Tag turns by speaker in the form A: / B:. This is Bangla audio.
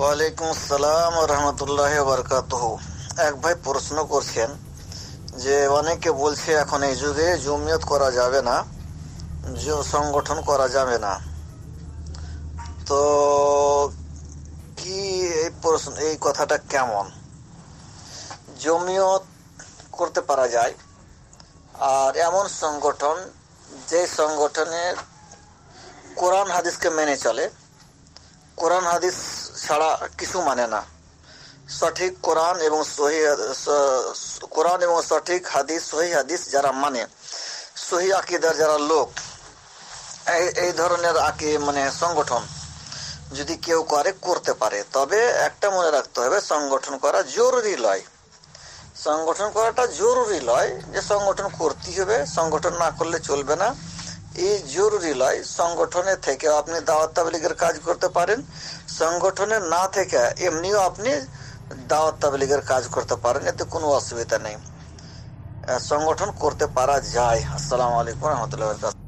A: ওয়ালাইকুম আসসালাম রহমতুল্লাহ বরকাত এক ভাই প্রশ্ন করছেন যে অনেকে বলছে এখন এই যুগে জমিয়ত করা যাবে না সংগঠন করা যাবে না তো কি এই প্রশ্ন এই কথাটা কেমন জমিয়ত করতে পারা যায় আর এমন সংগঠন যে সংগঠনের কোরআন হাদিসকে মেনে চলে কোরআন হাদিস ছাড়া কিছু মানে না সঠিক কোরআন এবং সহি কোরআন এবং সঠিক হাদিস সহি হাদিস যারা মানে সহি আকিদার যারা লোক এই এই ধরনের আকি মানে সংগঠন যদি কেউ করে করতে পারে তবে একটা মনে রাখতে হবে সংগঠন করা জরুরি নয় সংগঠন করাটা জরুরি নয় যে সংগঠন করতেই হবে সংগঠন না করলে চলবে না এই জরুরি নয় সংগঠনে থেকে আপনি দাওয়াত তাবলিগের কাজ করতে পারেন সংগঠনে না থেকে এমনিও আপনি দাওয়াত তাবলিগের কাজ করতে পারেন এতে কোনো অসুবিধা নেই সংগঠন করতে পারা যায় আসসালামু আলাইকুম রহমতুল্লাহ